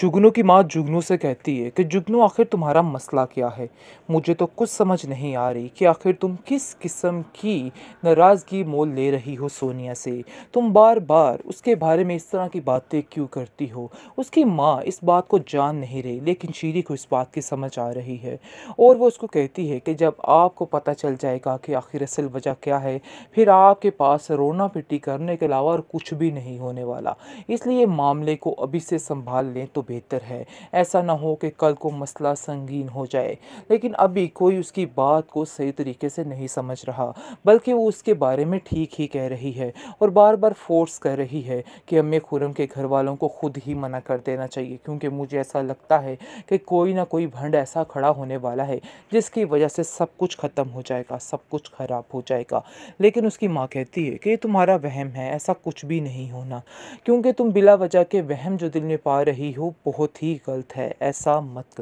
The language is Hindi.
जुगनू की माँ जुगनू से कहती है कि जुगनू आखिर तुम्हारा मसला क्या है मुझे तो कुछ समझ नहीं आ रही कि आखिर तुम किस किस्म की नाराज़गी मोल ले रही हो सोनिया से तुम बार बार उसके बारे में इस तरह की बातें क्यों करती हो उसकी माँ इस बात को जान नहीं रही लेकिन शीरी को इस बात की समझ आ रही है और वो उसको कहती है कि जब आपको पता चल जाएगा कि आखिर असल वजह क्या है फिर आपके पास रोना पिटी करने के अलावा और कुछ भी नहीं होने वाला इसलिए मामले को अभी से संभाल लें तो बेहतर है ऐसा ना हो कि कल को मसला संगीन हो जाए लेकिन अभी कोई उसकी बात को सही तरीके से नहीं समझ रहा बल्कि वो उसके बारे में ठीक ही कह रही है और बार बार फोर्स कर रही है कि अम्मी खुरम के घर वालों को खुद ही मना कर देना चाहिए क्योंकि मुझे ऐसा लगता है कि कोई ना कोई भंड ऐसा खड़ा होने वाला है जिसकी वजह से सब कुछ ख़त्म हो जाएगा सब कुछ ख़राब हो जाएगा लेकिन उसकी माँ कहती है कि तुम्हारा वहम है ऐसा कुछ भी नहीं होना क्योंकि तुम बिला वजह के वहम जो दिल में पा रही हो बहुत ही गलत है ऐसा मत करो